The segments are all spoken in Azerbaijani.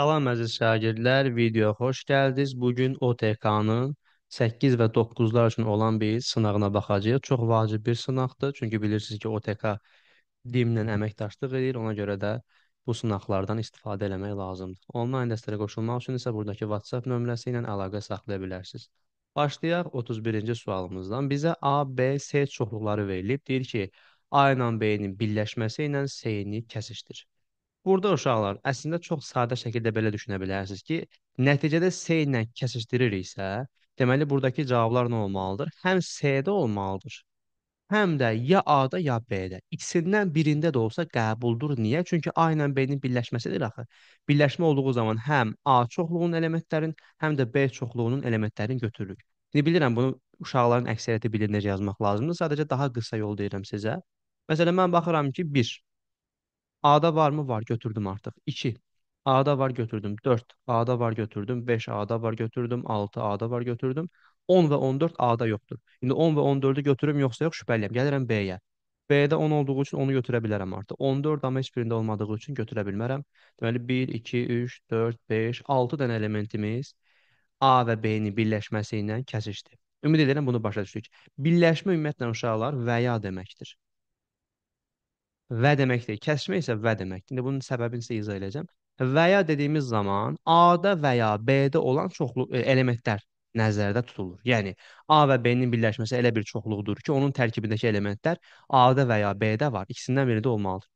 Salam əziz şagirdlər, videoya xoş gəldiniz. Bu gün OTK-nın 8 və 9-lar üçün olan bir sınağına baxacağıq. Çox vacib bir sınaqdır, çünki bilirsiniz ki, OTK DİM-lə əməkdaşlıq edir. Ona görə də bu sınaqlardan istifadə etmək lazımdır. Onlayn dəstəyə qoşulmaq üçün isə burdakı WhatsApp nömrəsi ilə əlaqə saxlaya bilərsiniz. Başlayaq 31-ci sualımızdan. Bizə A, B, C çoxluqları verilib. Deyir ki, A ilə B-nin birləşməsi ilə C-ni kəsişdir. Burada uşaqlar, əslində çox sadə şəkildə belə düşünə bilərsiniz ki, nəticədə C ilə kəsişdiririksə, deməli buradakı cavablar nə olmalıdır? Həm C-də olmalıdır, həm də ya A-da, ya B-də. İkisindən birində də olsa qəbuldur. Niyə? Çünki A ilə B-nin birləşməsidir axı. Birləşmə olduğu zaman həm A çoxluğunun elementlərin, həm də B çoxluğunun elementlərini götürürük. İndi bilirəm bunu uşaqların əksəriyyəti bilir necə yazmaq lazımdır. Sadəcə daha qısa yol deyirəm sizə. Məsələn, mən baxıram ki, 1 A-da varmı? Var, götürdüm artıq. 2. A-da var, götürdüm. 4. A-da var, götürdüm. 5 A-da var, götürdüm. 6 A-da var, götürdüm. 10 və 14 A-da yoxdur. İndi 10 və 14-ü götürüm yoxsa yox şübhəliyəm. Gəlirəm B-yə. B-də 10 olduğu üçün onu götürə bilərəm artıq. 14 amma heç birində olmadığı üçün götürə bilmərəm. Deməli 1, 2, 3, 4, 5, 6 dənə elementimiz A və B-nin birləşməsi ilə kəsişdi. Ümid edirəm bunu başa düşdük. Birləşmə ümumiyyətlə uşaqlar və ya deməkdir. Və demək deyil. Kəsmə isə və deməkdir. İndi bunun səbəbini isə izah edəcəm. Və ya dediyimiz zaman A-da və ya B-də olan çoxlu e, elementlər nəzərdə tutulur. Yəni A və B-nin birləşməsi elə bir çoxluqdur ki, onun tərkibindəki elementlər A-da və ya B-də var. İkisindən birində olmalıdır.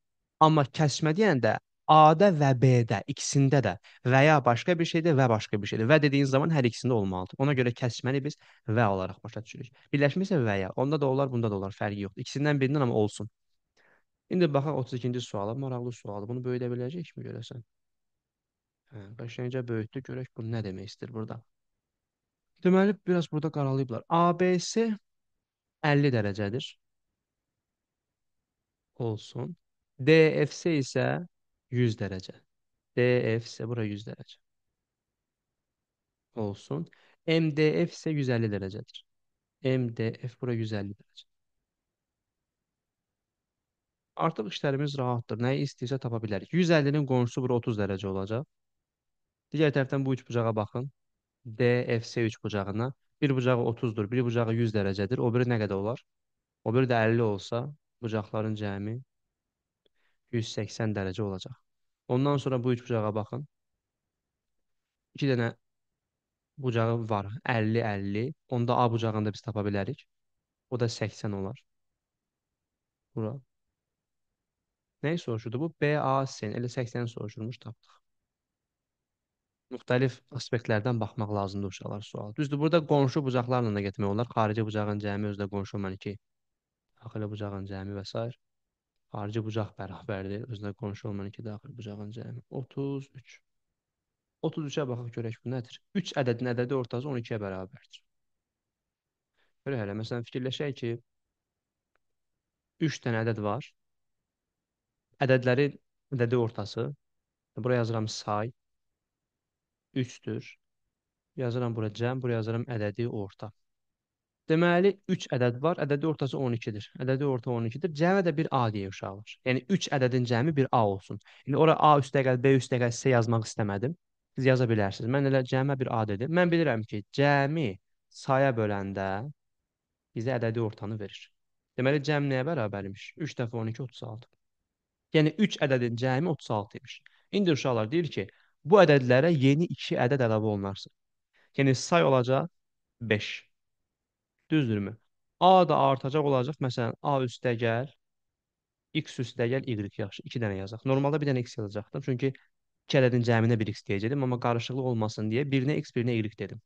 Amma kəsmə deyəndə A-da və B-də, ikisində də və ya başqa bir şeydə və başqa bir şeydə və dediyin zaman hər ikisində olmalıdır. Ona görə kəsməni biz və olaraq başa düşürük. Birləşmə isə və ya. Onda da olar, bunda da olar, fərqi yoxdur. İkisindən birindən amma olsun. İndi baxaq 32-ci suala. Maraqlı sualdır. Bunu böyüdə biləcəkmi görəsən? Hə, qəşəngcə böyütdü. Görək bu nə demək istəyir burada. Deməli, biraz burada qaralayıblar. ABC 50 dərəcədir. Olsun. DFC isə 100 dərəcə. DFC bura 100 dərəcə. Olsun. MDF isə 150 dərəcədir. MDF bura 150 dərəcə. Artıq işlərimiz rahatdır. Nəyi istəyirsə tapa bilərik. 150-nin qonşusu bura 30 dərəcə olacaq. Digər tərəfdən bu üç bucağa baxın. DFC 3 bucağına. Bir bucağı 30-dur, bir bucağı 100 dərəcədir. O biri nə qədər olar? O biri də 50 olsa, bucaqların cəmi 180 dərəcə olacaq. Ondan sonra bu üç bucağa baxın. İki dənə bucağı var. 50-50. Onda A bucağını da biz tapa bilərik. O da 80 olar. Bura Nəyi soruşurdu bu? BASN, elə 80 soruşulmuş tapdıq. Müxtəlif aspektlərdən baxmaq lazımdır uşaqlar sual. Düzdür, burada qonşu bucaqlarla da getmək olar. Xarici bucağın cəmi özü də qonşu olan 2, daxili bucağın cəmi və s. Xarici bucaq bərabərdir, özünə qonşu olan 2 daxili bucağın cəmi 33. 33-ə baxaq görək bu nədir? 3 ədədin ədədi ortası 12-yə bərabərdir. Görə hələ məsələn fikirləşək ki 3 dənə ədəd var. Ədədlərin ədədi ortası. Bura yazıram say. 3-dür. Yazıram bura cəm, bura yazıram ədədi orta. Deməli 3 ədəd var, ədədi ortası 12-dir. Ədədi orta 12-dir. Cəmi də bir A deyə uşaqlar. Yəni 3 ədədin cəmi bir A olsun. İndi ora A üstəgəl, B üstəgəl sizə yazmaq istəmədim. Siz yaza bilərsiniz. Mən elə cəmə bir A dedim. Mən bilirəm ki, cəmi saya böləndə bizə ədədi ortanı verir. Deməli cəm nəyə bərabərmiş? 3 dəfə 12 36. Yəni 3 ədədin cəmi 36 imiş. İndi uşaqlar deyir ki, bu ədədlərə yeni 2 ədəd əlavə olunarsa. Yəni say olacaq 5. Düzdürmü? A da artacaq olacaq. Məsələn, A üstə gəl, x üstə gəl, y yaxşı. 2 dənə yazaq. Normalda bir dənə x yazacaqdım. Çünki 2 ədədin cəminə 1x deyəcəkdim, amma qarışıqlıq olmasın deyə birinə x, birinə y dedim.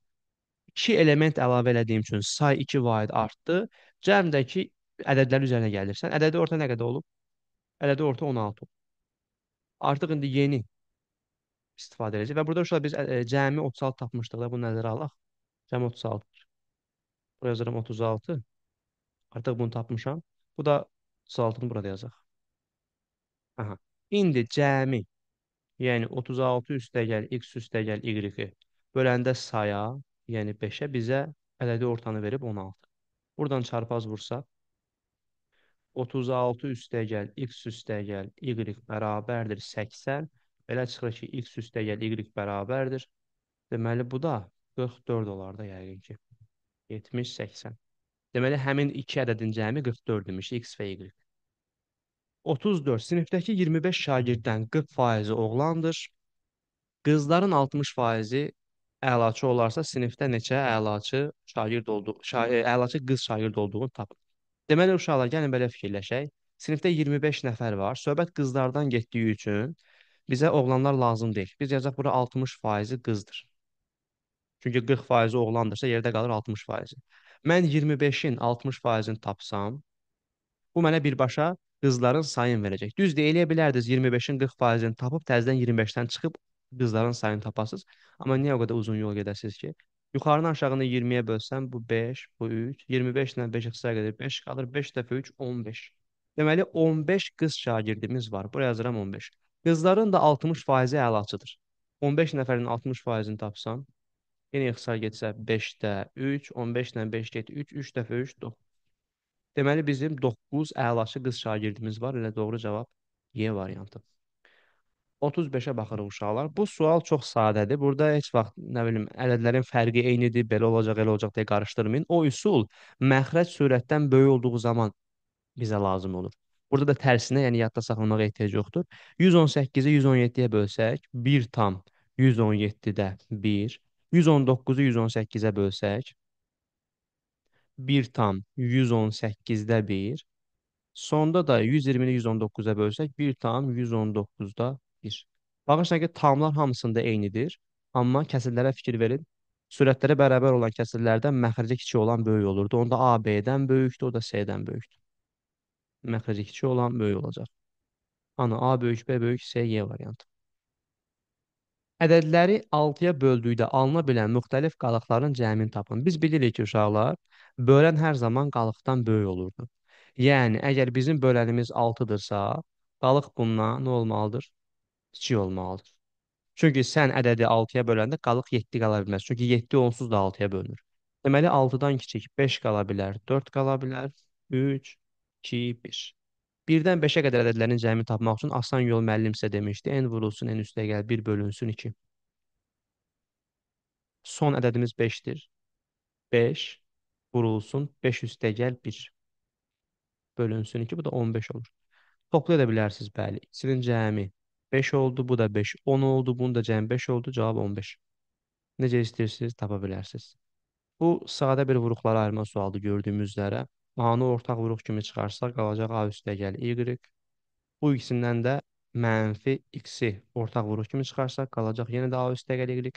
2 element əlavə elədiyim üçün say 2 vahid artdı. Cəmdəki ədədlər üzərinə gəlirsən. Ədədi orta nə qədər olub? Ələdi orta 16 olub. Artıq indi yeni istifadə edəcək və burada uşaqlar biz ə, e, cəmi 36 tapmışdıq da, bunu nəzərə alaq. Cəmi 36. Bura yazıram 36. Artıq bunu tapmışam. Bu da 36-nı burada yazaq. Aha. İndi cəmi yəni 36 üstə gəl x üstə gəl y-i böləndə saya, yəni 5-ə bizə ədədi ortanı verib 16. Buradan çarpaz vursaq 36 üstə gəl, x üstə gəl, y bərabərdir 80. Belə çıxır ki, x üstə gəl, y bərabərdir. Deməli, bu da 44 olar da yəqin ki. 70, 80. Deməli, həmin iki ədədin cəmi 44 imiş, x və y. 34. Sinifdəki 25 şagirddən 40% oğlandır. Qızların 60% əlaçı olarsa, sinifdə neçə əlaçı şagird olduğu, şa əlaçı qız şagird olduğunu tapın. Deməli uşaqlar, gəlin belə fikirləşək. Sinifdə 25 nəfər var. Söhbət qızlardan getdiyi üçün bizə oğlanlar lazım deyil. Biz yazacaq bura 60% qızdır. Çünki 40% oğlandırsa yerdə qalır 60%. Mən 25-in 60%-ini tapsam, bu mənə birbaşa qızların sayını verəcək. Düz deyə bilərdiniz 25-in 40%-ini tapıb təzədən 25-dən çıxıb qızların sayını tapasınız. Amma niyə o qədər uzun yol gedəsiniz ki? Yuxarını aşağını 20-yə bölsəm bu 5, bu 3, 25 ilə 5 xüsusə qədər 5 qalır. 5 dəfə 3 15. Deməli 15 qız şagirdimiz var. Bura yazıram 15. Qızların da 60% əlaçıdır. 15 nəfərin 60%-ini tapsam, yenə ixtisar getsə 5də 3, 15 ilə 5 get 3, 3 dəfə 3 9. Deməli bizim 9 əlaçı qız şagirdimiz var. Elə doğru cavab Y e variantı. 35-ə baxırıq uşaqlar. Bu sual çox sadədir. Burada heç vaxt, nə bilim, ədədlərin fərqi eynidir, belə olacaq, elə olacaq deyə qarışdırmayın. O üsul məxrəc sürətdən böyük olduğu zaman bizə lazım olur. Burada da tərsinə, yəni yadda saxlamağa ehtiyac yoxdur. 118-i 117-yə bölsək, 1 tam 117-də 1, 119-u 118-ə bölsək, 1 tam 118-də 1, sonda da 120-ni 119-a bölsək, 1 tam 119-da 1. Bağış nəqd tamamlar hamısında eynidir, amma kəsrlərə fikir verin. Sürətlərə bərabər olan kəsrlərdən məxrəcə kiçik olan böyük olurdu. Onda A B-dən böyükdür, o da C-dən böyükdür. Məxrəcə kiçik olan böyük olacaq. Ana A böyük, B böyük, C, Y variantı. Ədədləri 6-ya böldükdə alına bilən müxtəlif qalıqların cəmini tapın. Biz bilirik ki, uşaqlar, bölən hər zaman qalıqdan böyük olurdu. Yəni, əgər bizim bölənimiz 6-dırsa, qalıq bundan nə olmalıdır? kiçik olmalıdır. Çünki sən ədədi 6-ya böləndə qalıq 7 qala bilməz. Çünki 7 onsuz da 6-ya bölünür. Deməli 6-dan kiçik 5 qala bilər, 4 qala bilər, 3, 2, 1. 1-dən 5-ə qədər ədədlərin cəmini tapmaq üçün asan yol müəllim sizə demişdi. N vurulsun, N üstə gəl, 1 bölünsün 2. Son ədədimiz 5-dir. 5 vurulsun, 5 üstə gəl, 1 bölünsün 2. Bu da 15 olur. Toplu edə bilərsiniz, bəli. İkisinin cəmi 5 oldu, bu da 5. 10 oldu, bunu da cəmi 5 oldu. Cavab 15. Necə istəyirsiniz, tapa bilərsiniz. Bu sadə bir vuruqlara ayırma sualdır gördüyümüz üzrə. A-nı ortaq vuruq kimi çıxarsaq qalacaq A üstə gəl Y. Bu ikisindən də mənfi X-i ortaq vuruq kimi çıxarsaq qalacaq yenə də A üstə gəl Y.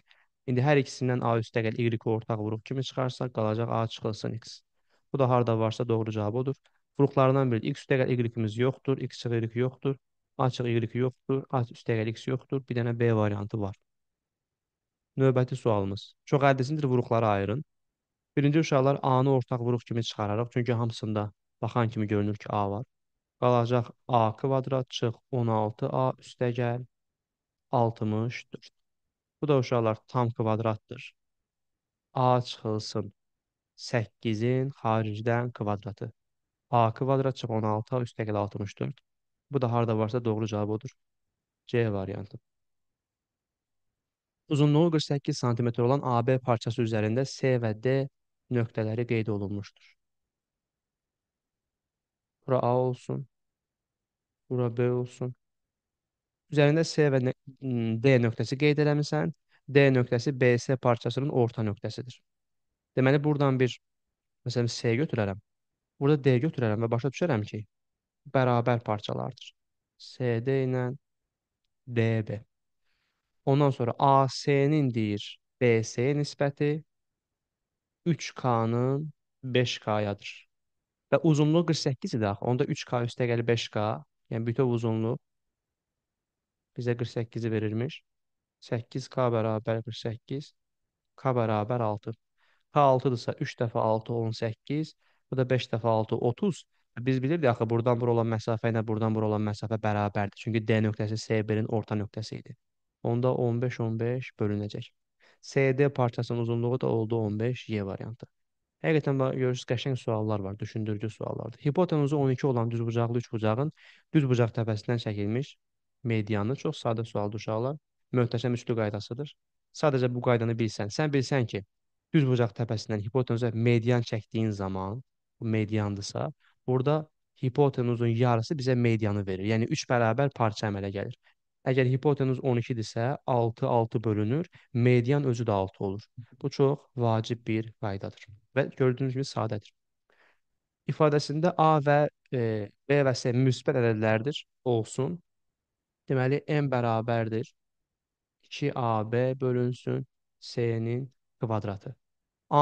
İndi hər ikisindən A üstə gəl Y-i ortaq vuruq kimi çıxarsaq qalacaq A çıxılsın X. Bu da harda varsa doğru cavab odur. Vuruqlarından biri X üstə gəl Y-imiz yoxdur, X çıxı Y yoxdur. Açıq Y yoxdur, üstəgəl X yoxdur, bir dənə B variantı var. Növbəti sualımız. Çox ədlisindir vuruqlara ayırın. Birinci uşaqlar A-nı ortaq vuruq kimi çıxararıq. Çünki hamısında baxan kimi görünür ki, A var. Qalacaq A kvadrat çıx 16A üstəgəl 64. Bu da uşaqlar tam kvadratdır. A çıxılsın 8-in xaricdən kvadratı. A kvadrat çıx 16A üstəgəl 64. Bu da harda varsa doğru cavab odur. C variantı. Uzunluğu 48 cm olan AB parçası üzərində C və D nöqtələri qeyd olunmuşdur. Bura A olsun. Bura B olsun. Üzərində C və D nöqtəsi qeyd eləmisən. D nöqtəsi BS parçasının orta nöqtəsidir. Deməli, buradan bir, məsələn, C götürərəm. Burada D götürərəm və başa düşərəm ki, bərabər parçalardır. SD ilə DB. Ondan sonra AC-nin deyir BC-yə nisbəti 3K-nın 5K-yadır. Və uzunluğu 48 idi axı. Onda 3K üstəgəl 5K, yəni bütöv uzunluq bizə 48-i verilmiş. 8K bərabər 48, K bərabər 6. K 6-dırsa 3 dəfə 6 18, bu da 5 dəfə 6 30. Biz bilirdik axı burdan bura olan məsafə ilə burdan bura olan məsafə bərabərdir. Çünki D nöqtəsi C1-in orta nöqtəsi idi. Onda 15-15 bölünəcək. CD parçasının uzunluğu da oldu 15 Y variantı. Həqiqətən görürsüz qəşəng suallar var, düşündürücü suallardır. Hipotenuzu 12 olan düzbucaqlı üçbucağın düzbucaq təpəsindən çəkilmiş medianı çox sadə sualdır uşaqlar. Möhtəşəm üçlü qaydasıdır. Sadəcə bu qaydanı bilsən, sən bilsən ki, düzbucaq təpəsindən hipotenuza median çəkdiyin zaman, bu mediandırsa, Burada hipotenuzun yarısı bizə medianı verir. Yəni 3 bərabər parça əmələ gəlir. Əgər hipotenuz 12-dirsə, 6 6 bölünür, median özü də 6 olur. Bu çox vacib bir qaydadır və gördüyünüz kimi sadədir. İfadəsində A və e, B və S müsbət ədədlərdir olsun. Deməli M bərabərdir 2AB bölünsün C-nin kvadratı.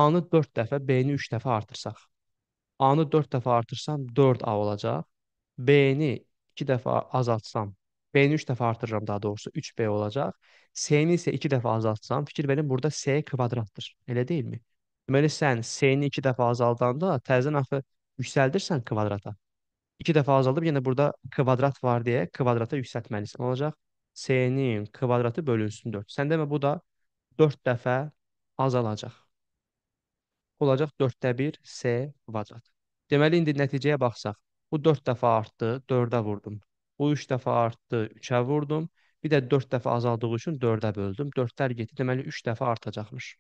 A-nı 4 dəfə, B-ni 3 dəfə artırsaq A-nı 4 dəfə artırsam 4A olacaq. B-ni 2 dəfə azaltsam, B-ni 3 dəfə artırıram daha doğrusu 3B olacaq. S-ni isə 2 dəfə azaltsam, fikir verin burada S kvadratdır. Elə deyilmi? Deməli sən S-ni 2 dəfə azaldanda təzən axı yüksəldirsən kvadrata. 2 dəfə azaldıb yenə burada kvadrat var deyə kvadrata yüksəltməlisən. Olacaq S-nin kvadratı bölünsün 4. Sən demə bu da 4 dəfə azalacaq olacaq 4-də 1 S kvadrat. Deməli, indi nəticəyə baxsaq, bu 4 dəfə artdı, 4-ə vurdum. Bu 3 dəfə artdı, 3-ə vurdum. Bir də 4 dəfə azaldığı üçün 4-ə böldüm. 4-lər getdi, deməli 3 dəfə artacaqmış.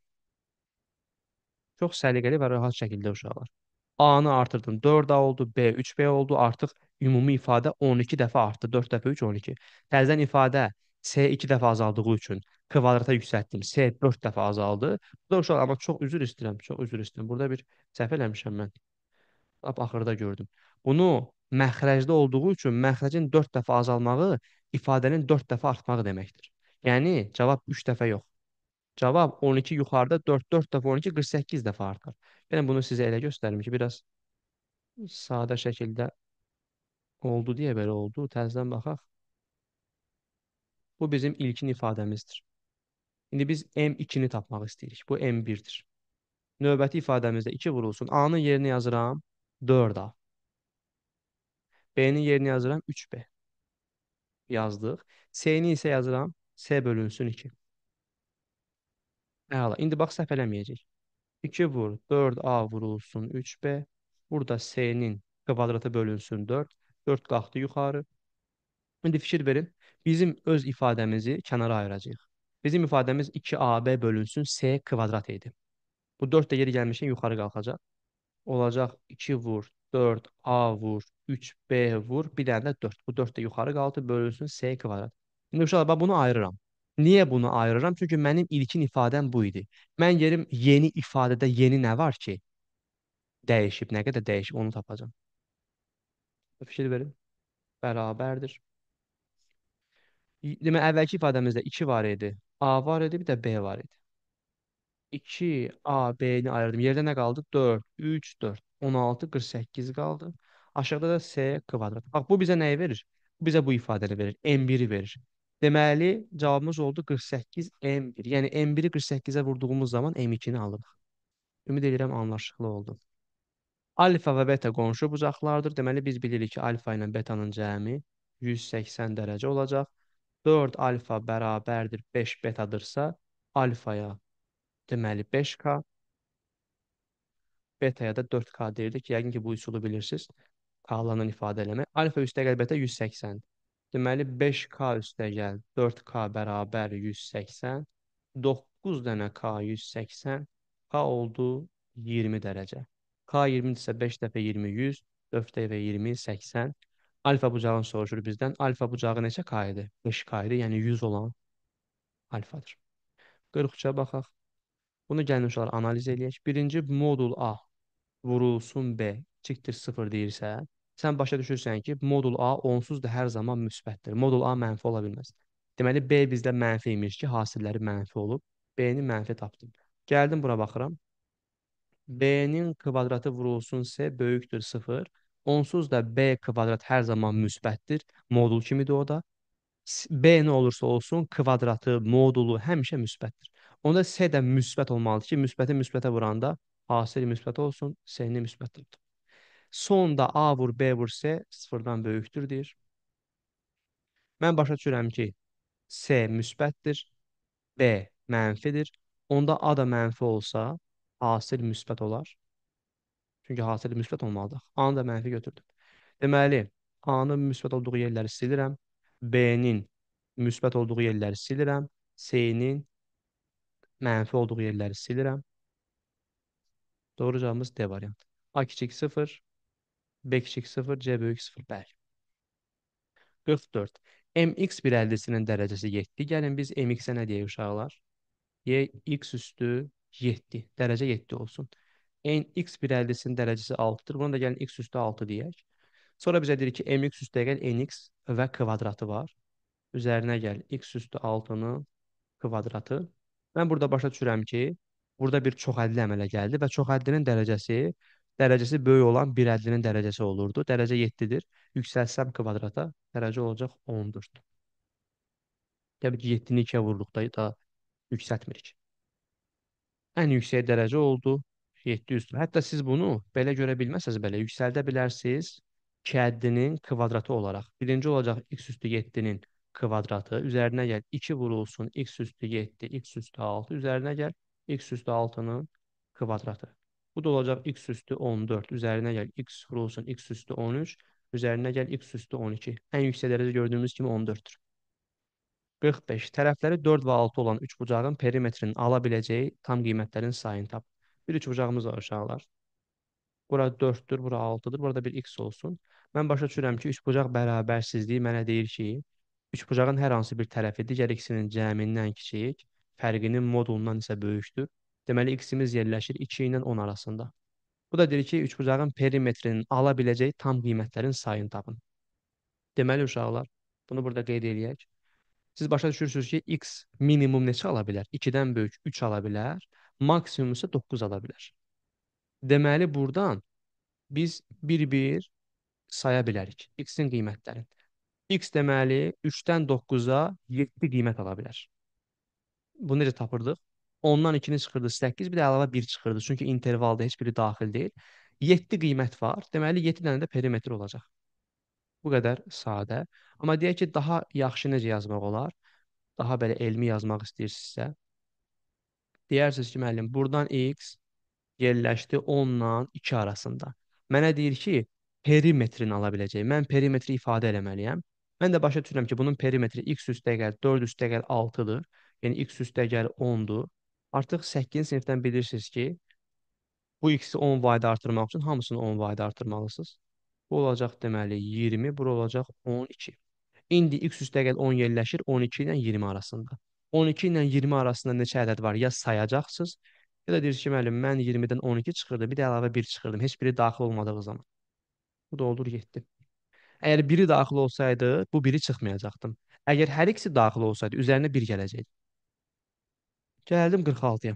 Çox səliqəli və rahat şəkildə uşaqlar. A-nı artırdım, 4A oldu, B, 3B oldu. Artıq ümumi ifadə 12 dəfə artdı. 4 dəfə 3, 12. Təzədən ifadə C 2 dəfə azaldığı üçün kvadrata yüksəltdim. C 4 dəfə azaldı. Bu da uşaqlar amma çox üzr istəyirəm, çox üzr istəyirəm. Burada bir səhv eləmişəm mən. Lap axırda gördüm. Bunu məxrəcdə olduğu üçün məxrəcin 4 dəfə azalmağı ifadənin 4 dəfə artmağı deməkdir. Yəni cavab 3 dəfə yox. Cavab 12 yuxarıda 4 4 dəfə 12 48 dəfə artar. Yəni bunu sizə elə göstərim ki, biraz sadə şəkildə oldu deyə belə oldu. Təzədən baxaq. Bu bizim ilkin ifadəmizdir. İndi biz M2-ni tapmaq istəyirik. Bu M1-dir. Növbəti ifadəmizdə 2 vurulsun. A-nın yerini yazıram 4A. B-nin yerini yazıram 3B. Yazdıq. C-ni isə yazıram C bölünsün 2. Əla. İndi bax səhv eləməyəcək. 2 vur 4A vurulsun 3B. Burada C-nin kvadratı bölünsün 4. 4 qalxdı yuxarı. İndi fikir verin bizim öz ifadəmizi kənara ayıracağıq. Bizim ifadəmiz 2AB bölünsün S kvadrat idi. Bu 4 də yeri gəlmişkən yuxarı qalxacaq. Olacaq 2 vur 4, A vur, 3, B vur, bir dənə də 4. Bu 4 də yuxarı qaldı, bölünsün S kvadrat. İndi uşaqlar, bax bunu ayırıram. Niyə bunu ayırıram? Çünki mənim ilkin ifadəm bu idi. Mən yerim yeni ifadədə yeni nə var ki? Dəyişib, nə qədər dəyişib onu tapacam. Fikir verin. Bərabərdir. Demək, əvvəlki ifadəmizdə 2 var idi. A var idi, bir də B var idi. 2 A, B-ni ayırdım. Yerdə nə qaldı? 4, 3, 4, 16, 48 qaldı. Aşağıda da S kvadrat. Bax, bu bizə nəyi verir? Bu bizə bu ifadəni verir. M1-i verir. Deməli, cavabımız oldu 48 M1. Yəni M1-i 48-ə vurduğumuz zaman M2-ni alırıq. Ümid edirəm anlaşıqlı oldu. Alfa və beta qonşu bucaqlardır. Deməli, biz bilirik ki, alfa ilə betanın cəmi 180 dərəcə olacaq. 4 alfa bərabərdir 5 betadırsa, alfaya deməli 5k, betaya da 4k deyirdik. Yəqin ki, bu üsulu bilirsiniz. K-lanan ifadə eləmək. Alfa üstəgəl beta 180. Deməli, 5k üstəgəl 4k bərabər 180. 9 dənə k 180. K oldu 20 dərəcə. K 20 isə 5 dəfə 20, 100. 4 dəfə 20, 80. Alfa bucağını soruşur bizdən. Alfa bucağı neçə k-dir? 5 k-dir, yəni 100 olan alfadır. 40-ça baxaq. Bunu gəlin uşaqlar analiz eləyək. Birinci modul A vurulsun B çikdir 0 deyirsə, sən başa düşürsən ki, modul A onsuz da hər zaman müsbətdir. Modul A mənfi ola bilməz. Deməli, B bizdə mənfi imiş ki, hasilləri mənfi olub. B-ni mənfi tapdım. Gəldim bura baxıram. B-nin kvadratı vurulsun S böyükdür 0. Onsuz da B kvadrat hər zaman müsbətdir. Modul kimidir o da. B nə olursa olsun kvadratı, modulu həmişə müsbətdir. Onda S də müsbət olmalıdır ki, müsbəti müsbətə vuranda hasil müsbət olsun, S-ni müsbət olsun. Sonda A vur B vur S sıfırdan böyükdür deyir. Mən başa düşürəm ki, S müsbətdir, B mənfidir. Onda A da mənfi olsa, hasil müsbət olar. Çünki hasilə müsbət olmalıdır. Anı da mənfi götürdüm. Deməli, anın nın müsbət olduğu yerleri silirəm. b'nin nin müsbət olduğu yerleri silirəm. c'nin nin mənfi olduğu yerleri silirəm. Doğru cavabımız D variantı. A kiçik 0, B kiçik 0, C büyük 0. Bəli. 44. MX bir əldisinin dərəcəsi 7. Gəlin biz MX-ə nə deyək uşaqlar? üstü 7. Dərəcə 7 olsun. n x bir əldisinin dərəcəsi 6-dır. Buna da gəlin x üstü 6 deyək. Sonra bizə deyir ki, mx üstə gəl nx və kvadratı var. Üzərinə gəl x üstü 6-nın kvadratı. Mən burada başa düşürəm ki, burada bir çoxədli əmələ gəldi və çoxədlinin dərəcəsi dərəcəsi böyük olan bir ədlinin dərəcəsi olurdu. Dərəcə 7-dir. Yüksəlsəm kvadrata dərəcə olacaq 10-dur. Təbii ki, 7-ni 2-yə vurduqda da yüksəltmirik. Ən yüksək dərəcə oldu 700-dür. Hətta siz bunu belə görə bilməsəz belə yüksəldə bilərsiniz kəddinin kvadratı olaraq. Birinci olacaq x üstü 7-nin kvadratı. Üzərinə gəl 2 vurulsun x üstü 7, x üstü 6. Üzərinə gəl x üstü 6-nın kvadratı. Bu da olacaq x üstü 14. Üzərinə gəl x vurulsun x üstü 13. Üzərinə gəl x üstü 12. Ən yüksək dərəcə gördüyümüz kimi 14-dür. 45. Tərəfləri 4 və 6 olan üç bucağın perimetrinin ala biləcəyi tam qiymətlərin sayını tap. Bir üç bucağımız var uşaqlar. Bura 4-dür, bura 6-dır, burada bir x olsun. Mən başa düşürəm ki, üç bucaq bərabərsizliyi mənə deyir ki, üç bucağın hər hansı bir tərəfi digər ikisinin cəmindən kiçik, fərqinin modulundan isə böyükdür. Deməli, x-imiz yerləşir 2 ilə 10 arasında. Bu da deyir ki, üç bucağın perimetrinin ala biləcəyi tam qiymətlərin sayını tapın. Deməli, uşaqlar, bunu burada qeyd eləyək. Siz başa düşürsünüz ki, x minimum neçə ala bilər? 2-dən böyük 3 ala bilər maksimum isə 9 ala bilər. Deməli burdan biz bir-bir saya bilərik x-in qiymətlərini. x deməli 3-dən 9-a 7 qiymət ala bilər. Bunu necə tapırdıq? 10-dan 2-ni çıxırdı 8, bir də əlavə 1 çıxırdı. Çünki intervalda heç biri daxil deyil. 7 qiymət var. Deməli 7 dənə də perimetr olacaq. Bu qədər sadə. Amma deyək ki, daha yaxşı necə yazmaq olar? Daha belə elmi yazmaq istəyirsinizsə, Deyərsiniz ki, müəllim, buradan x yerləşdi 10 ilə 2 arasında. Mənə deyir ki, perimetrini ala biləcək. Mən perimetri ifadə eləməliyəm. Mən də başa düşürəm ki, bunun perimetri x üstə gəl 4 üstə gəl 6-dır. Yəni x üstə gəl 10-dur. Artıq 8-ci sinifdən bilirsiniz ki, bu x-i 10 vayda artırmaq üçün hamısını 10 vayda artırmalısınız. Bu olacaq deməli 20, bura olacaq 12. İndi x üstə gəl 10 yerləşir 12 ilə 20 arasında. 12 ilə 20 arasında neçə ədəd var? Ya sayacaqsınız, ya da deyirsiniz ki, müəllim, mən 20-dən 12 çıxırdım, bir də əlavə 1 çıxırdım, heç biri daxil olmadığı zaman. Bu da olur 7. Əgər biri daxil olsaydı, bu biri çıxmayacaqdım. Əgər hər ikisi daxil olsaydı, üzərinə 1 gələcəkdi. Gəldim 46-ya.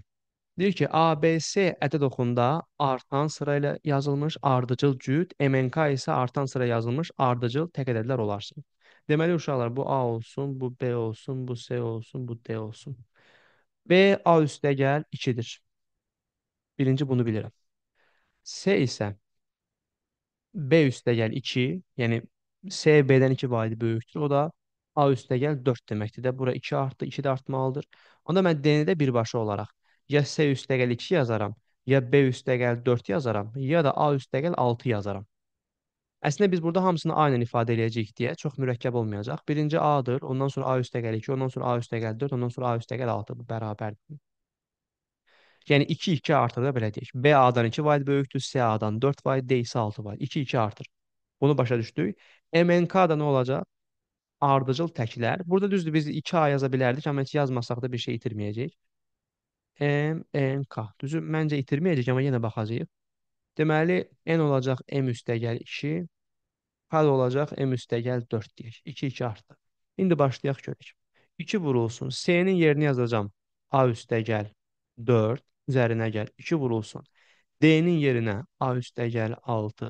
Deyir ki, ABC ədəd oxunda artan sıra ilə yazılmış ardıcıl cüt, MNK isə artan sıra yazılmış ardıcıl tək ədədlər olarsın. Deməli uşaqlar bu A olsun, bu B olsun, bu C olsun, bu D olsun. B A üstə gəl 2-dir. Birinci bunu bilirəm. C isə B üstə gəl 2, yəni C B-dən 2 vahidi böyükdür. O da A üstə gəl 4 deməkdir də. Bura 2 artdı, 2 də artmalıdır. Onda mən D-ni də birbaşa olaraq ya C üstə gəl 2 yazaram, ya B üstə gəl 4 yazaram, ya da A üstə gəl 6 yazaram. Əslində biz burada hamısını A ilə ifadə eləyəcəyik deyə çox mürəkkəb olmayacaq. Birinci A-dır, ondan sonra A üstəgəl 2, ondan sonra A üstəgəl 4, ondan sonra A üstəgəl 6 bu bərabərdir. Yəni 2 2 artır da belə deyək. B A-dan 2 vayd böyükdür, S A-dan 4 vayd, D isə 6 vayd. 2 2 artır. Bunu başa düşdük. MNK-da nə olacaq? Ardıcıl təklər. Burada düzdür biz 2A yaza bilərdik, amma heç yazmasaq da bir şey itirməyəcəyik. MNK. Düzü məncə itirməyəcək, amma yenə baxacağıq. Deməli, n olacaq m üstəgəl 2, Həll olacaq M üstəgəl 4 deyək. 2, 2 artdı. İndi başlayaq görək. 2 vurulsun. C-nin yerini yazacağam. A üstəgəl 4 üzərinə gəl. 2 vurulsun. D-nin yerinə A üstəgəl 6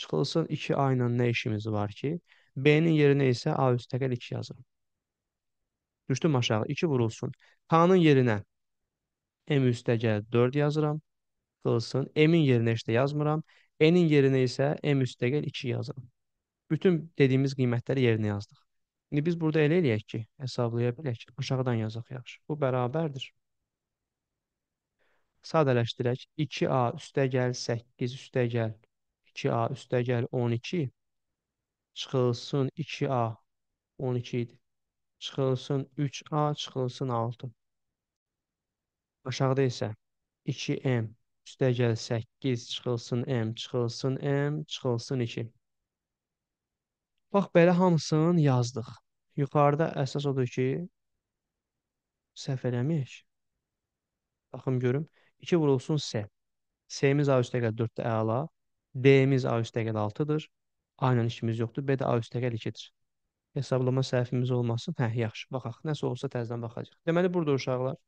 çıxılsın. 2A ilə nə işimiz var ki? B-nin yerinə isə A üstəgəl 2 yazın. Düşdüm aşağı. 2 vurulsun. K-nın yerinə M üstəgəl 4 yazıram. Qılsın. M-in yerinə işte yazmıram. N-in yerinə isə M üstəgəl 2 yazıram. Bütün dediyimiz qiymətləri yerinə yazdıq. İndi biz burada elə eləyək ki, hesablaya bilək, aşağıdan yazaq yaxşı. Bu bərabərdir. Sadələşdirək. 2A üstəgəl 8 üstəgəl 2A üstəgəl 12 çıxılsın 2A 12 idi. Çıxılsın 3A çıxılsın 6. Aşağıda isə 2M üstəgəl 8 çıxılsın M çıxılsın M çıxılsın 2. Bax belə hamısını yazdıq. Yuxarıda əsas odur ki, səhv eləmiş. Baxım görüm. 2 vurulsun S. S-imiz A üstə qədər 4-də əla. E D-imiz A üstə qədər 6-dır. A ilə işimiz yoxdur. B də A üstə qədər 2-dir. Hesablama səhvimiz olmasın. Hə, yaxşı. Baxaq. Nəsə olsa təzdən baxacaq. Deməli, burada uşaqlar.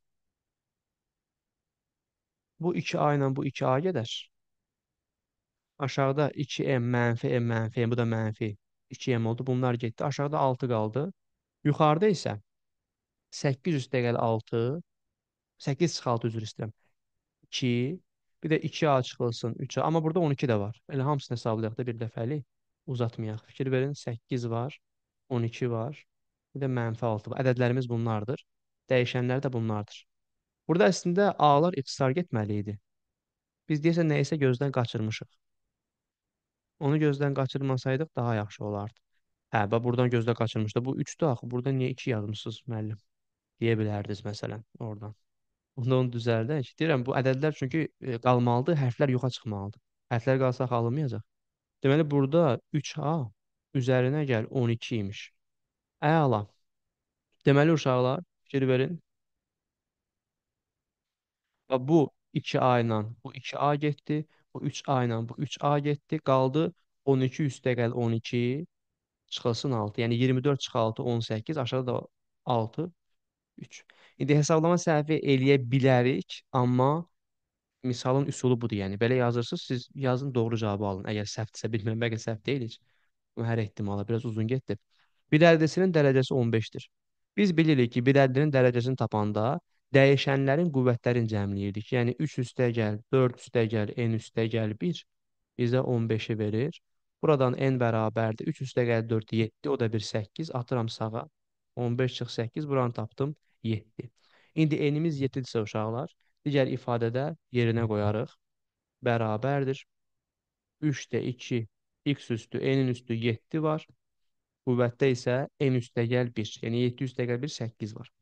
Bu 2A ilə bu 2A gedər. Aşağıda 2M mənfi M mənfi M, bu da mənfi 2m oldu. Bunlar getdi. Aşağıda 6 qaldı. Yuxarıda isə 8 üstəgəl 6, 8 çıxaltı üzr istəyirəm. 2, bir də 2A çıxılsın, 3A. Amma burada 12 də var. Elə hamısını hesablayaq da bir dəfəlik uzatmayaq. Fikir verin, 8 var, 12 var, bir də mənfi 6 var. Ədədlərimiz bunlardır. Dəyişənlər də bunlardır. Burada əslində A-lar ixtisar getməli idi. Biz deyəsən nəyisə gözdən qaçırmışıq. Onu gözdən qaçırmasaydıq daha yaxşı olardı. Hə, bax buradan gözdə qaçırmışdı. Bu 3-dür axı. Burada niyə 2 yazmısınız müəllim? Deyə bilərdiniz məsələn oradan. Onda onu düzəldək. Deyirəm bu ədədlər çünki e, qalmalıdır, hərflər yoxa çıxmalıdır. Hərflər qalsa alınmayacaq. Deməli burada 3A üzərinə gəl 12 imiş. Əla. Deməli uşaqlar fikir verin. Və bu 2A ilə bu 2A getdi. Bu 3A ilə bu 3A getdi, qaldı 12 üstəqəl 12 çıxılsın 6. Yəni 24 çıxaltı 18, aşağıda da 6, 3. İndi hesablama səhvi eləyə bilərik, amma misalın üsulu budur. Yəni belə yazırsınız, siz yazın doğru cavabı alın. Əgər səhvdirsə, bilmirəm, bəlkə səhv deyilik. Bu hər ehtimala biraz uzun getdi. Bilərdisinin dərəcəsi 15-dir. Biz bilirik ki, bilərdinin dərəcəsini tapanda dəyişənlərin qüvvətlərin cəmləyirik. Yəni 3 üstə gəl, 4 üstə gəl, n üstə gəl 1 bizə 15-i verir. Buradan n bərabərdir. 3 üstə gəl 4, 7, o da bir 8. Atıram sağa. 15 çıx 8, buranı tapdım 7. İndi n-imiz 7-dirsə uşaqlar, digər ifadədə yerinə qoyarıq. Bərabərdir. 3-də 2, x üstü, n-in üstü 7 var. Qüvvətdə isə n üstə gəl 1, yəni 7 üstə gəl 1, 8 var.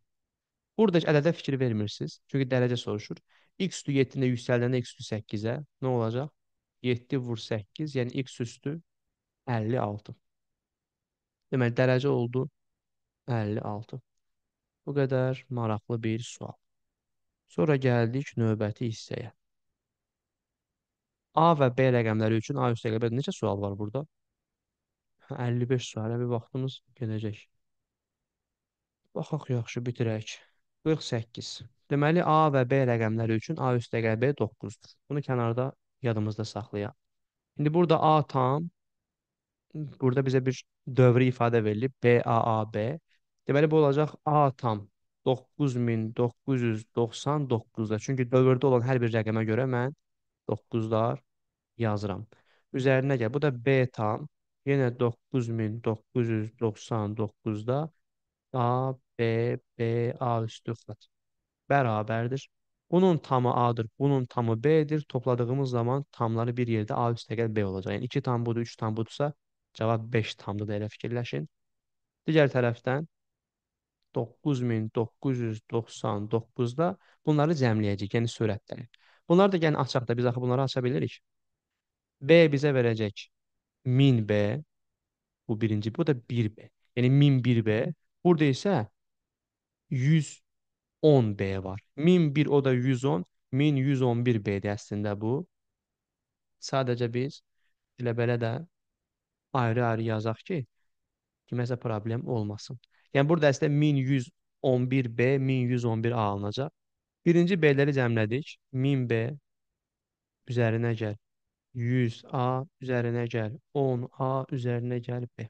Buradakı ədədə fikir vermirsiniz. Çünki dərəcə soruşur. X-dü 7-dən yüksəldəndə X-dü 8-ə nə olacaq? 7 vur 8, yəni X üstü 56. Deməli, dərəcə oldu 56. Bu qədər maraqlı bir sual. Sonra gəldik növbəti hissəyə. A və B rəqəmləri üçün A üstə qədər neçə sual var burada? 55 hə, sualə bir vaxtımız gələcək. Baxaq yaxşı bitirək. 48. Deməli A və B rəqəmləri üçün A üst rəqəmi B 9-dur. Bunu kənarda yadımızda saxlayaq. İndi burada A tam, burada bizə bir dövrü ifadə verilib. BAAB. Deməli bu olacaq A tam 9999-da. Çünki dövrdə olan hər bir rəqəmə görə mən 9-lar yazıram. Üzərinə gəl. Bu da B tam. Yenə 9999-da A, B, B, A üstü xat bərabərdir. Bunun tamı A-dır, bunun tamı B-dir. Topladığımız zaman tamları bir yerdə A üstə gəl B olacaq. Yəni 2 tam budur, 3 tam budursa cavab 5 tamdır da elə fikirləşin. Digər tərəfdən 9999-da bunları cəmləyəcək, yəni sürətləri. Bunlar da yəni açaq da biz axı bunları aça bilirik. B bizə verəcək 1000B, bu birinci, bu da 1B. Yəni 1001B. Burada isə 110B var. 1001 o da 110. 1111B-dir əslində bu. Sadəcə biz elə belə də ayrı-ayrı yazaq ki, kiməsə problem olmasın. Yəni burada əslində 1111B, 1111A alınacaq. Birinci B-ləri cəmlədik. 1000B üzərinə gəl 100A üzərinə gəl 10A üzərinə gəl B.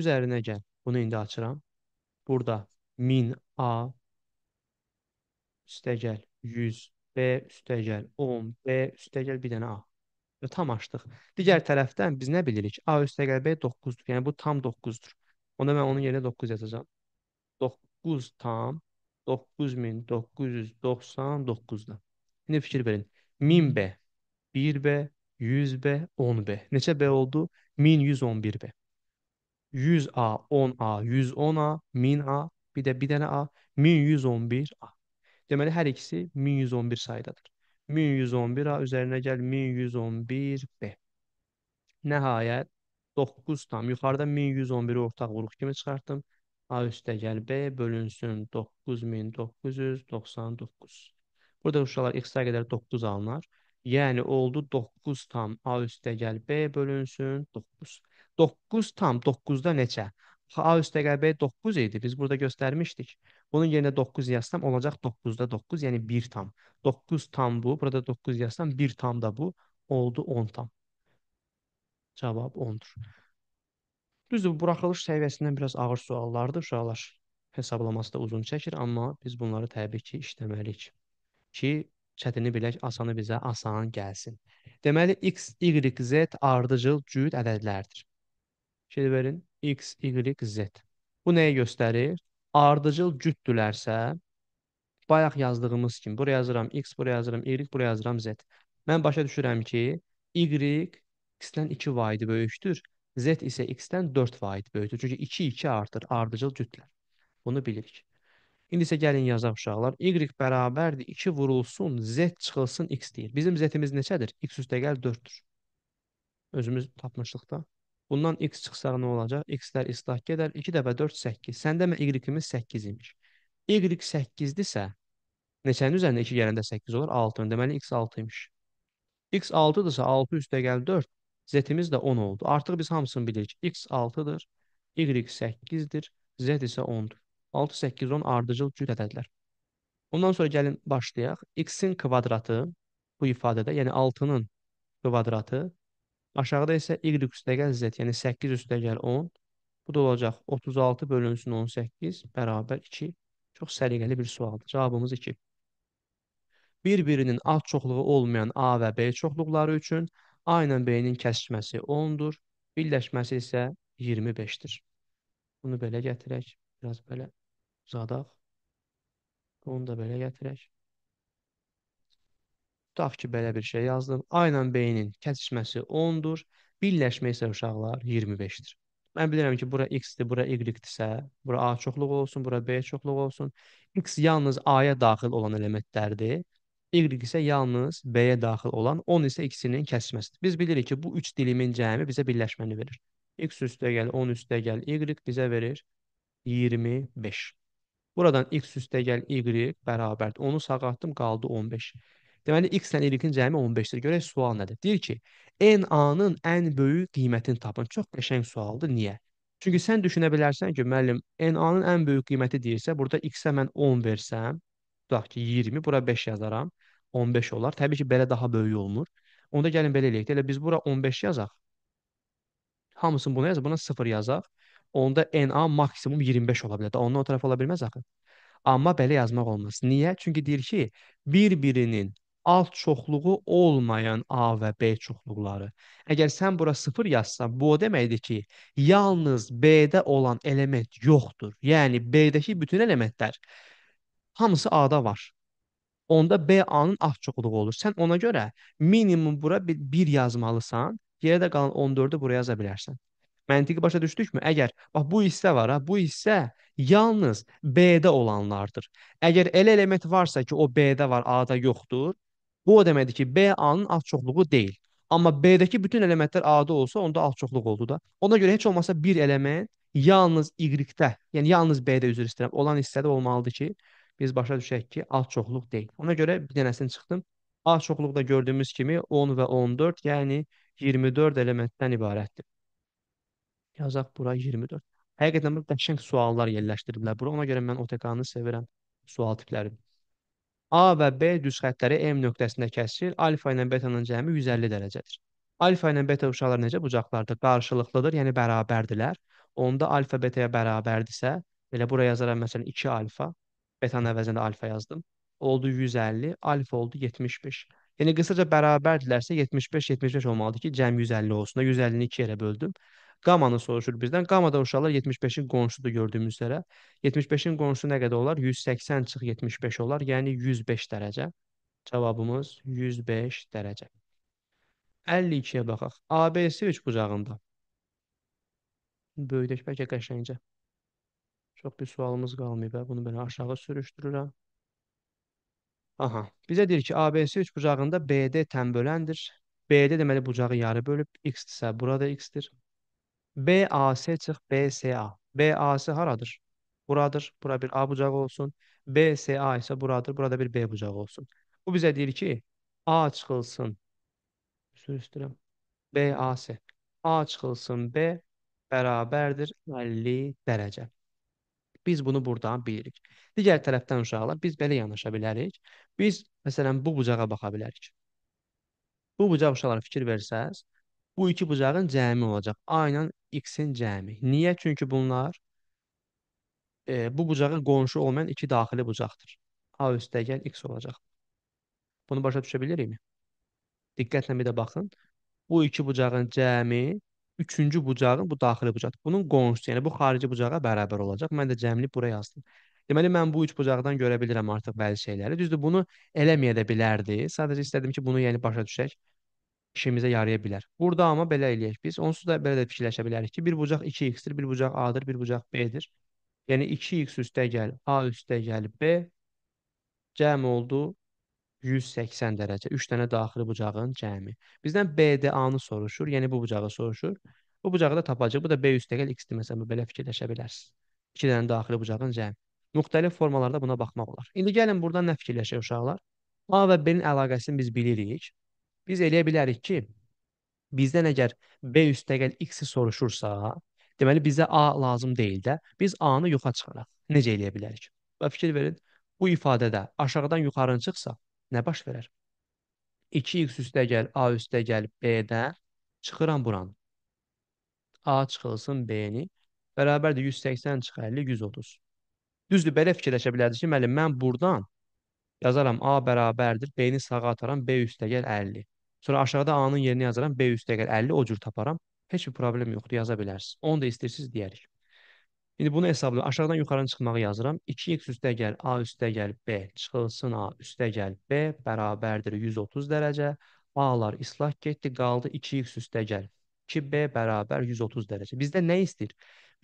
Üzərinə gəl. Bunu indi açıram burada 1000 A üstəgəl 100 B üstəgəl 10 B üstəgəl bir dənə A. Və tam açdıq. Digər tərəfdən biz nə bilirik? A üstəgəl B 9-dur. Yəni bu tam 9-dur. Onda mən onun yerinə 9 yazacağam. 9 tam 9999-dan. İndi fikir verin. 1000 B, 1 B, 100 B, 10 B. Neçə B oldu? 1111 B. 100A, 10A, 110A, 1000A, bir də bir dənə A, 1111A. Deməli hər ikisi 1111 saydadır. 1111A üzərinə gəl 1111B. Nəhayət 9 tam yuxarıda 1111-i ortaq vuruq kimi çıxartdım. A üstə gəl B bölünsün 9999. Burada uşaqlar x-ə qədər 9 alınar. Yəni oldu 9 tam A üstə gəl B bölünsün 9. 9 tam 9-da neçə? A üstəgəl B 9 idi. Biz burada göstərmişdik. Bunun yerinə 9 yazsam olacaq 9-da 9, yəni 1 tam. 9 tam bu, burada 9 yazsam 1 tam da bu oldu 10 tam. Cavab 10-dur. Düzdür, bu buraxılış səviyyəsindən biraz ağır suallardır. Uşaqlar hesablaması da uzun çəkir, amma biz bunları təbii ki, işləməliyik ki, çətini bilək, asanı bizə asan gəlsin. Deməli, x, y, z ardıcıl cüt ədədlərdir. Şedir X, Y, Z. Bu nəyi göstərir? Ardıcıl cütdülərsə, bayaq yazdığımız kimi, buraya yazıram X, buraya yazıram Y, buraya yazıram Z. Mən başa düşürəm ki, Y X-dən 2 vaidi böyükdür. Z isə X-dən 4 vaidi böyükdür. Çünki 2, 2 artır ardıcıl cütlər. Bunu bilirik. İndi isə gəlin yazaq uşaqlar. Y bərabərdir 2 vurulsun, Z çıxılsın X deyir. Bizim Z-imiz neçədir? X üstəgəl 4-dür. Özümüz tapmışlıq da. Bundan x çıxsa nə olacaq? X-lər islah gedər. 2 dəfə 4, 8. Sən demə y-imiz 8 imiş. Y 8-dirsə, neçənin üzərində 2 gələndə 8 olur? 6. Deməli, x 6 imiş. x 6-dırsa, 6 üstə gəl 4. Z-imiz də 10 oldu. Artıq biz hamısını bilirik. x 6-dır, y 8-dir, z isə 10-dur. 6, 8, 10 ardıcıl cüt ədədlər. Ondan sonra gəlin başlayaq. x-in kvadratı bu ifadədə, yəni 6-nın kvadratı Aşağıda isə y üstəgəl z, yəni 8 üstəgəl 10. Bu da olacaq 36 bölünsün 18 bərabər 2. Çox səliqəli bir sualdır. Cavabımız 2. Bir-birinin A çoxluğu olmayan A və B çoxluqları üçün A ilə B-nin kəsişməsi 10-dur, birləşməsi isə 25-dir. Bunu belə gətirək, biraz belə uzadaq. Bunu da belə gətirək. Tutaq ki, belə bir şey yazdım. A ilə B-nin kəsişməsi 10-dur. Birləşmə isə uşaqlar 25-dir. Mən bilirəm ki, bura x-dir, bura y-dirsə, bura a çoxluq olsun, bura b çoxluq olsun. x yalnız a-ya daxil olan elementlərdir. y isə yalnız b-yə daxil olan, 10 isə ikisinin kəsişməsidir. Biz bilirik ki, bu üç dilimin cəmi bizə birləşməni verir. x üstə gəl, 10 üstə gəl, y bizə verir 25. Buradan x üstə gəl, y bərabərdir. Onu sağa atdım, qaldı 15. Deməli x-lə y-in cəmi 15-dir. Görək sual nədir? Deyir ki, n-a-nın ən böyük qiymətini tapın. Çox qəşəng sualdır. Niyə? Çünki sən düşünə bilərsən ki, müəllim, n-a-nın ən böyük qiyməti deyirsə, burada x-ə mən 10 versəm, tutaq ki, 20, bura 5 yazaram, 15 olar. Təbii ki, belə daha böyük olmur. Onda gəlin belə eləyək. Elə biz bura 15 yazaq. Hamısını buna yazaq, buna 0 yazaq. Onda NA maksimum 25 ola bilər. Da ondan o tərəf ola bilməz axı. Amma belə yazmaq olmaz. Niyə? Çünki deyir ki, bir-birinin alt çoxluğu olmayan A və B çoxluqları. Əgər sən bura 0 yazsan, bu o deməkdir ki, yalnız B-də olan element yoxdur. Yəni B-dəki bütün elementlər hamısı A-da var. Onda B A-nın alt çoxluğu olur. Sən ona görə minimum bura 1 yazmalısan, yerə də qalan 14-ü bura yaza bilərsən. Məntiqi başa düşdükmü? Əgər bax bu hissə var ha, bu hissə yalnız B-də olanlardır. Əgər elə element varsa ki, o B-də var, A-da yoxdur, Bu o deməkdir ki, B A-nın az çoxluğu deyil. Amma B-dəki bütün elementlər A-da olsa, onda az çoxluq oldu da. Ona görə heç olmasa bir element yalnız Y-də, yəni yalnız B-də üzr istəyirəm, olan hissədə olmalıdır ki, biz başa düşək ki, az çoxluq deyil. Ona görə bir dənəsini çıxdım. A çoxluqda gördüyümüz kimi 10 və 14, yəni 24 elementdən ibarətdir. Yazaq bura 24. Həqiqətən bu qəşəng suallar yerləşdiriblər bura. Ona görə mən OTK-nı sevirəm sual tiplərini. A və B düz xəttləri M nöqtəsində kəsir. Alfa ilə betanın cəmi 150 dərəcədir. Alfa ilə beta uşaqlar necə bucaqlardır? Qarşılıqlıdır, yəni bərabərdirlər. Onda alfa betaya bərabərdirsə, belə bura yazaram məsələn 2 alfa, betanın əvəzində alfa yazdım. Oldu 150, alfa oldu 75. Yəni qısaca bərabərdirlərsə 75-75 olmalıdır ki, cəm 150 olsun da 150-ni 2 yerə böldüm. Qamanı soruşur bizdən. Qamada uşaqlar 75-in qonşudur gördüyümüz üzrə. 75-in qonşusu nə qədər olar? 180 çıx 75 olar, yəni 105 dərəcə. Cavabımız 105 dərəcə. 52-yə baxaq. ABC üç bucağında. Böyüdək bəlkə qəşəngcə. Çox bir sualımız qalmayıb. Hə, bunu belə aşağı sürüşdürürəm. Aha. Bizə deyir ki, ABC üç bucağında BD tənböləndir. BD deməli bucağı yarı bölüb. X isə burada X-dir. BAS çıx BSA. BAS haradır? Buradır. Bura bir A bucağı olsun. BSA isə buradır. Burada bir B bucağı olsun. Bu bizə deyir ki, A çıxılsın. Üstür üstürəm. BAS. A çıxılsın B bərabərdir 50 dərəcə. Biz bunu buradan bilirik. Digər tərəfdən uşaqlar biz belə yanaşa bilərik. Biz məsələn bu bucağa baxa bilərik. Bu bucaq uşaqlar fikir versəz, bu iki bucağın cəmi olacaq. A ilə X-in cəmi. Niyə? Çünki bunlar e, bu bucağa qonşu olmayan iki daxili bucaqdır. A üstəgəl X olacaq. Bunu başa düşə bilirikmi? Diqqətlə bir də baxın. Bu iki bucağın cəmi üçüncü bucağın bu daxili bucaqdır. Bunun qonşusu, yəni bu xarici bucağa bərabər olacaq. Mən də cəmlib bura yazdım. Deməli, mən bu üç bucaqdan görə bilirəm artıq bəzi şeyləri. Düzdür, bunu eləməyə də bilərdi. Sadəcə istədim ki, bunu yəni başa düşək işimizə yaraya bilər. Burada amma belə eləyək biz. Onsuz da belə də fikirləşə bilərik ki, bir bucaq 2x-dir, bir bucaq a-dır, bir bucaq b-dir. Yəni 2x üstəgəl a üstəgəl b cəm oldu 180 dərəcə. 3 dənə daxili bucağın cəmi. Bizdən BD A-nı soruşur, yəni bu bucağı soruşur. Bu bucağı da tapacaq. Bu da B üstəgəl X-dir məsələn, belə fikirləşə bilərsiniz. 2 dənə daxili bucağın cəmi. Müxtəlif formalarda buna baxmaq olar. İndi gəlin buradan nə fikirləşək uşaqlar? A və B-nin əlaqəsini biz bilirik. Biz eləyə bilərik ki, bizdən əgər B üstəgəl x-i soruşursa, deməli bizə A lazım deyil də, biz A-nı yoxa çıxaraq. Necə eləyə bilərik? Və fikir verin, bu ifadədə aşağıdan yuxarı çıxsa nə baş verər? 2x üstəgəl A üstəgəl B-dən çıxıram buranı. A çıxılsın B-ni. Bərabərdir 180 çıxar 50, 130. Düzdür, belə fikirləşə bilərdik ki, müəllim, mən buradan yazaram A bərabərdir, B-ni sağa ataram, B üstəgəl 50. Sonra aşağıda A-nın yerini yazaram. B üstə gəl 50 o cür taparam. Heç bir problem yoxdur, yaza bilərsiniz. Onu da istəyirsiniz deyərik. İndi bunu hesablayıram. Aşağıdan yuxarı çıxmağı yazıram. 2x üstə gəl A üstə gəl B çıxılsın A üstə gəl B bərabərdir 130 dərəcə. A-lar islah getdi, qaldı 2x üstə gəl 2B bərabər 130 dərəcə. Bizdən nə istəyir?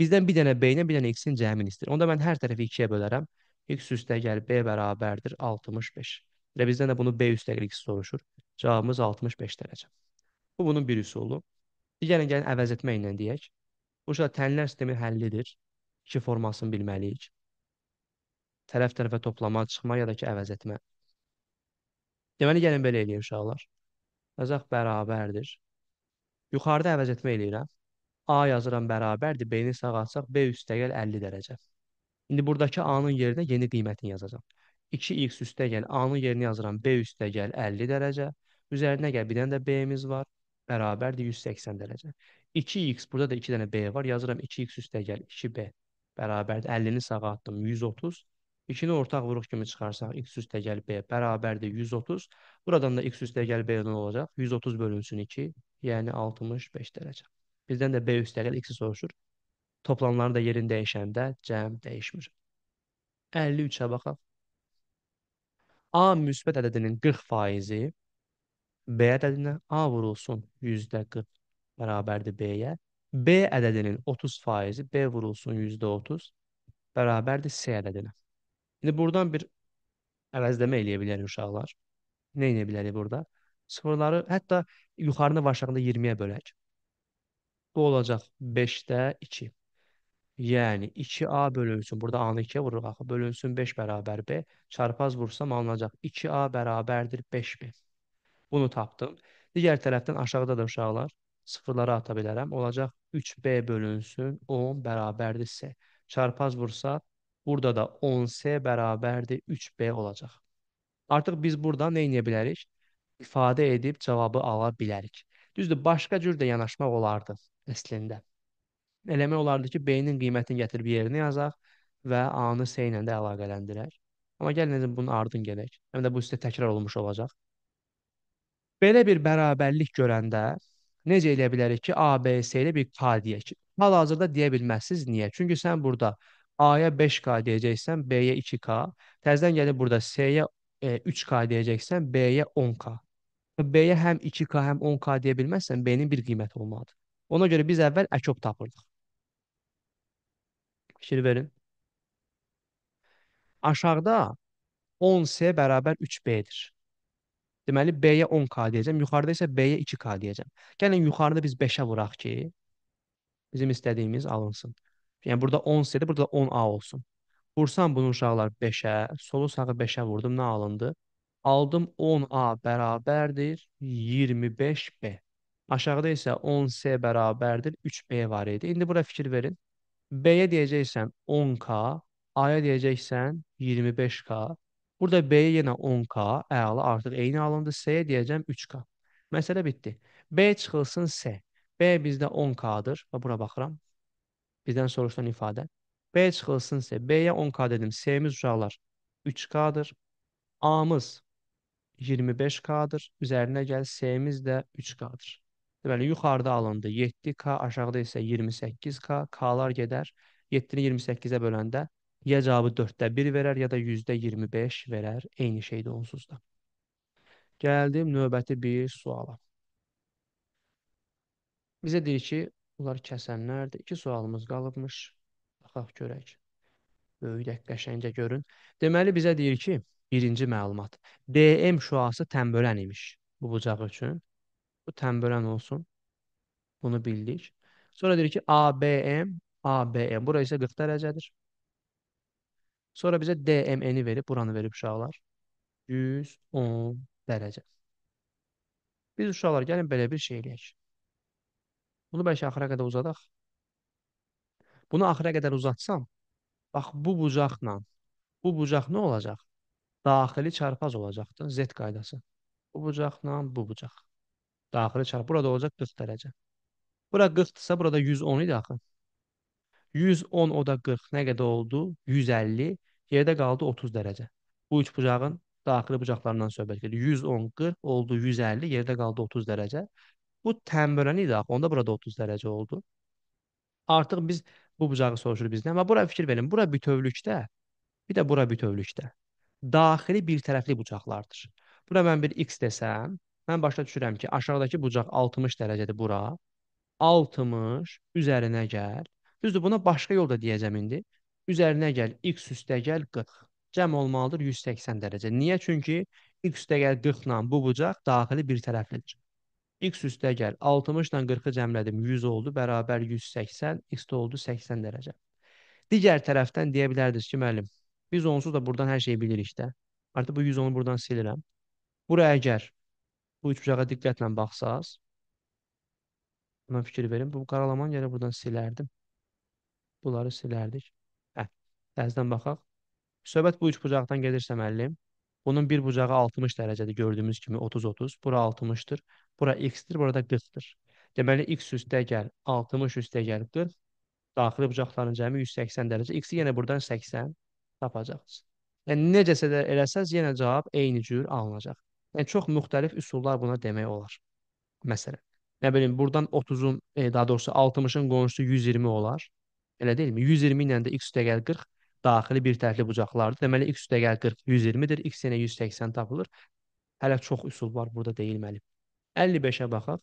Bizdən bir dənə B-nə bir dənə X-in cəmini istəyir. Onda mən hər tərəfi 2-yə bölərəm. X üstə gəl B bərabərdir 65. Və bizdən də bunu B üstə gəl X soruşur. Cavabımız 65 dərəcə. Bu bunun bir üsulu. Digərini gəlin əvəz etmə ilə deyək. Bu da tənlər sistemin həllidir. İki formasını bilməliyik. Tərəf-tərəfə toplama, çıxma ya da ki əvəz etmə. Deməli gəlin belə eləyək uşaqlar. Yazaq bərabərdir. Yuxarıda əvəz etmə eləyirəm. A yazıram bərabərdir. B-ni sağa atsaq B üstəgəl 50 dərəcə. İndi buradakı A-nın yerinə yeni qiymətini yazacağam. 2x üstəgəl A-nın yerini yazıram. B üstəgəl 50 dərəcə. Üzərinə gəl, bir dənə də B-imiz var. Bərabərdir 180 dərəcə. 2x, burada da 2 dənə B var. Yazıram 2x üstə gəl, 2B bərabərdir. 50-ni sağa atdım, 130. 2-ni ortaq vuruq kimi çıxarsaq, x üstə gəl B bərabərdir 130. Buradan da x üstə gəl B-dən olacaq. 130 bölünsün 2, yəni 65 dərəcə. Bizdən də B üstə gəl x-i soruşur. Toplamların da yerini dəyişəndə cəm dəyişmir. 53-ə baxaq. A müsbət ədədinin 40 faizi B ədədinə A vurulsun %40 bərabərdir B-yə. B ədədinin 30%-i B vurulsun %30 bərabərdir C ədədinə. İndi buradan bir əvəzləmə eləyə bilərik uşaqlar. Nə edə bilərik burada? Sıfırları hətta yuxarını və aşağını 20-yə bölək. Bu olacaq 5-də 2. Yəni 2A bölünsün. Burada A-nı 2-yə vururuq axı. Bölünsün 5 bərabər B. Çarpaz vursam alınacaq. 2A bərabərdir 5B. Bunu tapdım. Digər tərəfdən aşağıdadır uşaqlar. Sıfırları ata bilərəm. Olacaq 3B bölünsün 10 bərabərdir S. Çarpaz vursa burada da 10S bərabərdir 3B olacaq. Artıq biz burada nə edə bilərik? İfadə edib cavabı ala bilərik. Düzdür, başqa cür də yanaşmaq olardı əslində. Eləmək olardı ki, B-nin qiymətini gətirib yerinə yazaq və A-nı S ilə də əlaqələndirək. Amma gəlin necə bunun ardın gələk. Həm də bu sizə təkrar olunmuş olacaq. Belə bir bərabərlik görəndə necə eləyə bilərik ki, ABS ilə bir K deyək ki, hal-hazırda deyə bilməzsiniz. Niyə? Çünki sən burada A-ya 5K deyəcəksən, B-yə 2K, təzədən gəlib burada C-yə e, 3K deyəcəksən, B-yə 10K. B-yə həm 2K, həm 10K deyə bilməzsən, B-nin bir qiyməti olmalıdır. Ona görə biz əvvəl əkop tapırdıq. Fikir verin. Aşağıda 10C bərabər 3B-dir. Deməli B-yə 10k deyəcəm, yuxarıda isə B-yə 2k deyəcəm. Gəlin yuxarıda biz 5-ə vuraq ki, bizim istədiyimiz alınsın. Yəni burada 10 istədi, burada 10a olsun. Vursam bunu uşaqlar 5-ə, solu sağı 5-ə vurdum, nə alındı? Aldım 10a bərabərdir 25b. Aşağıda isə 10c bərabərdir 3b var idi. İndi bura fikir verin. B-yə deyəcəksən 10k, A-ya deyəcəksən 25k, Burada B-yə yenə 10K, əla artıq eyni alındı. C-yə deyəcəm 3K. Məsələ bitdi. B çıxılsın S. B bizdə 10K-dır. Və bura baxıram. Bizdən soruşulan ifadə. B çıxılsın S. B-yə 10K dedim. S-miz uşaqlar 3K-dır. A-mız 25K-dır. Üzərinə gəl S-miz də 3K-dır. Deməli, yuxarıda alındı 7K, aşağıda isə 28K. K-lar gedər. 7-ni 28-ə böləndə ya cavabı dörddə bir verər, ya da yüzdə 25 verər. Eyni şeydir onsuz da. Gəldim növbəti bir suala. Bizə deyir ki, bunlar kəsənlərdir. İki sualımız qalıbmış. Baxaq görək. Böyük qəşəngə görün. Deməli, bizə deyir ki, birinci məlumat. DM şüası tənbölən imiş bu bucaq üçün. Bu tənbölən olsun. Bunu bildik. Sonra deyir ki, ABM, ABM. Bura isə 40 dərəcədir. Sonra bizə DMN-i verib, buranı verib uşaqlar. 110 dərəcə. Biz uşaqlar gəlin belə bir şey eləyək. Bunu bəlkə axıra qədər uzadaq. Bunu axıra qədər uzatsam, bax bu bucaqla, bu bucaq nə olacaq? Daxili çarpaz olacaqdır, Z qaydası. Bu bucaqla bu bucaq. Daxili çarpaz. Burada olacaq 40 dərəcə. Bura 40-dırsa, burada 110 idi axı. 110 o da 40. Nə qədər oldu? 150. Yerdə qaldı 30 dərəcə. Bu üç bucağın daxili bucaqlarından söhbət gedir. 110-40 oldu 150, yerdə qaldı 30 dərəcə. Bu tənbələni idi axı. Onda burada 30 dərəcə oldu. Artıq biz bu bucağı soruşuruq bizdən. Amma bura fikir verin. Bura bütövlükdə, bir də bura bütövlükdə daxili bir tərəfli bucaqlardır. Bura mən bir x desəm, mən başa düşürəm ki, aşağıdakı bucaq 60 dərəcədir bura. 60 üzərinə gəl. Düzdür, buna başqa yol da deyəcəm indi üzərinə gəl x üstəgəl 40. Cəm olmalıdır 180 dərəcə. Niyə? Çünki x üstəgəl 40 ilə bu bucaq daxili bir tərəflidir. x üstəgəl 60 ilə 40-ı cəmlədim 100 oldu, bərabər 180, x də oldu 80 dərəcə. Digər tərəfdən deyə bilərdiniz ki, müəllim, biz onsuz da buradan hər şeyi bilirik də. Artıq bu 110-u buradan silirəm. Buraya əgər bu üç bucağa diqqətlə baxsaz, mən fikir verim, bu qaralamanı gələ buradan silərdim. Bunları silərdik. Təzdən baxaq. Söhbət bu üç bucaqdan gedirsə müəllim, bunun bir bucağı 60 dərəcədir gördüyümüz kimi 30-30. Bura 60-dır, bura x-dir, burada 40-dır. Deməli x üstə gəl 60 üstə gəl 40. Daxili bucaqların cəmi 180 dərəcə. X-i yenə buradan 80 tapacaqsınız. Yəni necəsə də eləsəz yenə cavab eyni cür alınacaq. Yəni çox müxtəlif üsullar buna demək olar. Məsələn, nə bilim burdan 30-un, e, daha doğrusu 60-ın qonşusu 120 olar. Elə deyilmi? 120 ilə də x üstə gəl 40 daxili bir tərli bucaqlardır. Deməli x üstəgəl 40 120-dir, x yenə 180 tapılır. Hələ çox üsul var burada deyilməli. 55-ə baxaq.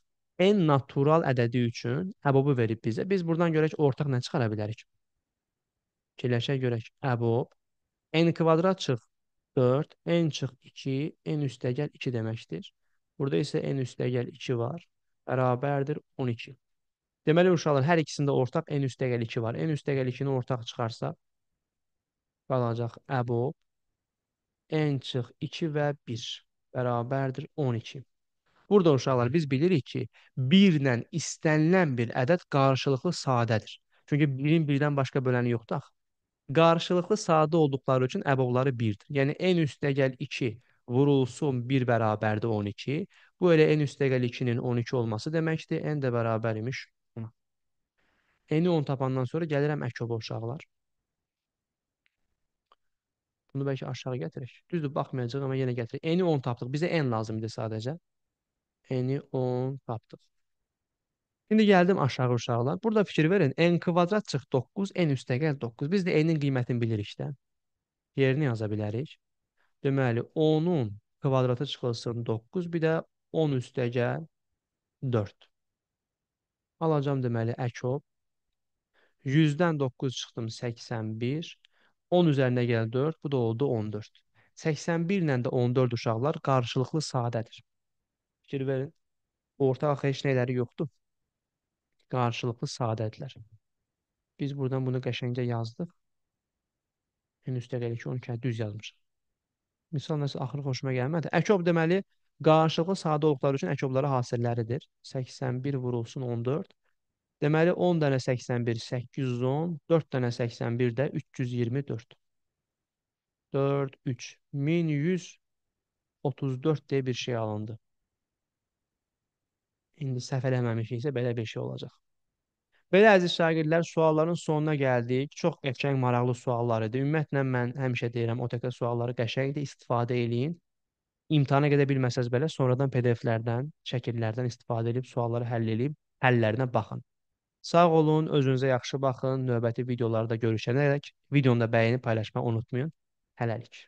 N natural ədədi üçün əbabı hə, verib bizə. Biz buradan görək ortaq nə çıxara bilərik? Fikirləşək görək. Əbab hə, n kvadrat çıx 4, n çıx 2, n üstəgəl 2 deməkdir. Burada isə n üstəgəl 2 var, bərabərdir 12. Deməli uşaqlar hər ikisində ortaq n üstəgəl 2 var. n üstəgəl 2-ni ortaq çıxarsa qalacaq əbu. N çıx 2 və 1 bərabərdir 12. Burada uşaqlar biz bilirik ki, 1 ilə istənilən bir ədəd qarşılıqlı sadədir. Çünki 1-in 1-dən başqa böləni yoxdur axı. Qarşılıqlı sadə olduqları üçün əbovları 1-dir. Yəni n üstə gəl 2 vurulsun 1 bərabərdir 12. Bu elə n üstə gəl 2-nin 12 olması deməkdir. n də bərabər imiş 10. n-i 10 tapandan sonra gəlirəm əkobə uşaqlar bunu bəlkə aşağı gətirək. Düzdür, baxmayacaq, amma yenə gətirək. Eni 10 tapdıq. Bizə n lazımdır sadəcə. Eni 10 tapdıq. İndi gəldim aşağı uşaqlar. Burada fikir verin. N kvadrat çıx 9, N üstəgəl 9. Biz də N-in qiymətini bilirik də. Yerini yaza bilərik. Deməli, 10-un kvadratı çıxılsın 9, bir də 10 üstəgəl 4. Alacam deməli, əkop. 100-dən 9 çıxdım 81. 10 üzərinə gəlir 4, bu da oldu 14. 81 ilə də 14 uşaqlar qarşılıqlı sadədir. Fikir verin. Ortaq heç nələri yoxdur. Qarşılıqlı sadədirlər. Biz buradan bunu qəşəngə yazdıq. Yəni üstə gəlir ki, 12 düz yazmışıq. Misal nəsə axır xoşuma gəlmədi. Əkob deməli qarşılıqlı sadə olduqları üçün əkobları hasilləridir. 81 vurulsun 14. Deməli 10 dənə 81 810, 4 dənə 81 də 324. 4 3 1134 deyə bir şey alındı. İndi səhv eləməmişiksə belə bir şey olacaq. Belə əziz şagirdlər, sualların sonuna gəldik. Çox qəşəng, maraqlı suallar idi. Ümumiyyətlə mən həmişə deyirəm, OTK sualları qəşəngdir, istifadə eləyin. İmtahana gedə bilməsəz belə sonradan PDF-lərdən, şəkillərdən istifadə edib sualları həll edib həllərinə baxın. Sağ olun, özünüzə yaxşı baxın. Növbəti videolarda görüşənərək videonu da bəyənib paylaşmağı unutmayın. Hələlik.